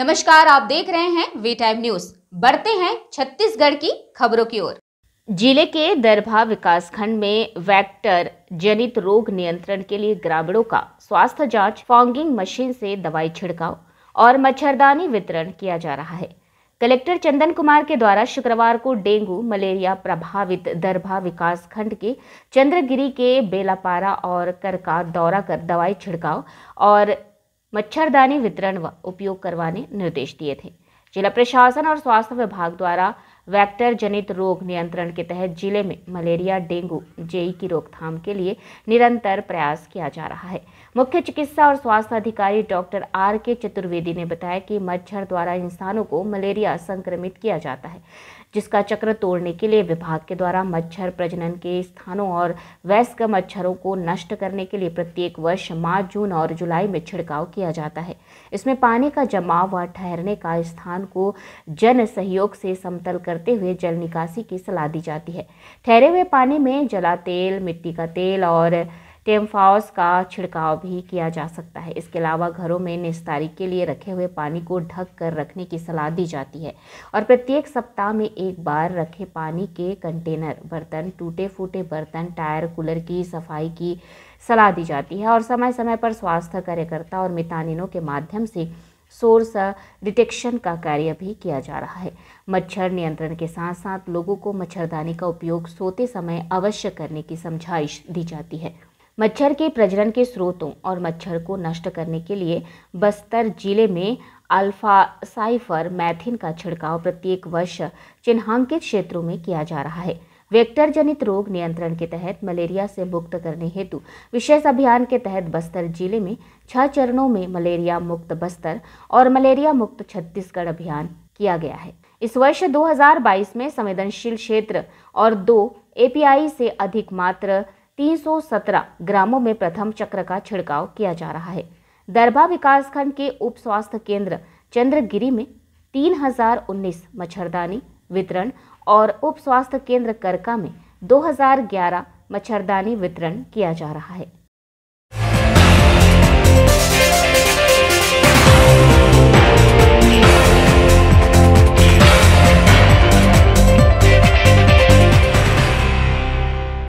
नमस्कार आप देख रहे हैं वी टाइम न्यूज बढ़ते हैं छत्तीसगढ़ की खबरों की ओर जिले के दरभा विकासखंड में वेक्टर जनित रोग नियंत्रण के लिए ग्रामीणों का स्वास्थ्य जांच फॉन्गिंग मशीन से दवाई छिड़काव और मच्छरदानी वितरण किया जा रहा है कलेक्टर चंदन कुमार के द्वारा शुक्रवार को डेंगू मलेरिया प्रभावित दरभा विकास खंड के चंद्रगिरी के बेलापारा और करका दौरा कर दवाई छिड़काव और मच्छरदानी वितरण व उपयोग करवाने निर्देश दिए थे जिला प्रशासन और स्वास्थ्य विभाग द्वारा वैक्टर जनित रोग नियंत्रण के तहत जिले में मलेरिया डेंगू जेई की रोकथाम के लिए निरंतर प्रयास किया जा रहा है मुख्य चिकित्सा और स्वास्थ्य अधिकारी डॉक्टर आर के चतुर्वेदी ने बताया कि मच्छर द्वारा इंसानों को मलेरिया संक्रमित किया जाता है जिसका चक्र तोड़ने के लिए विभाग के द्वारा मच्छर प्रजनन के स्थानों और वयस्क मच्छरों को नष्ट करने के लिए प्रत्येक वर्ष मार्च जून और जुलाई में छिड़काव किया जाता है इसमें पानी का जमाव व ठहरने का स्थान को जन सहयोग से समतल कर करते हुए जल निकासी की सलाह दी जाती है ठहरे हुए पानी में जला तेल मिट्टी का तेल और टेम्फाउस का छिड़काव भी किया जा सकता है इसके अलावा घरों में निस्तारी के लिए रखे हुए पानी को ढक कर रखने की सलाह दी जाती है और प्रत्येक सप्ताह में एक बार रखे पानी के कंटेनर बर्तन टूटे फूटे बर्तन टायर कूलर की सफाई की सलाह दी जाती है और समय समय पर स्वास्थ्य कार्यकर्ता और मितानिनों के माध्यम से सोर्स डिटेक्शन का कार्य भी किया जा रहा है मच्छर नियंत्रण के साथ साथ लोगों को मच्छरदानी का उपयोग सोते समय अवश्य करने की समझाइश दी जाती है मच्छर के प्रजनन के स्रोतों और मच्छर को नष्ट करने के लिए बस्तर जिले में अल्फा साइफर मैथिन का छिड़काव प्रत्येक वर्ष चिन्हांकित क्षेत्रों में किया जा रहा है वेक्टर जनित रोग नियंत्रण के तहत मलेरिया से मुक्त करने हेतु विशेष अभियान के तहत बस्तर जिले में छह चरणों में मलेरिया मुक्त बस्तर और मलेरिया मुक्त छत्तीसगढ़ अभियान किया गया है इस वर्ष 2022 में संवेदनशील क्षेत्र और दो एपीआई से अधिक मात्र 317 ग्रामों में प्रथम चक्र का छिड़काव किया जा रहा है दरभा विकासखंड के उप स्वास्थ्य केंद्र चंद्रगिरी में तीन मच्छरदानी वितरण और उप स्वास्थ्य केंद्र करका में 2011 मच्छरदानी वितरण किया जा रहा है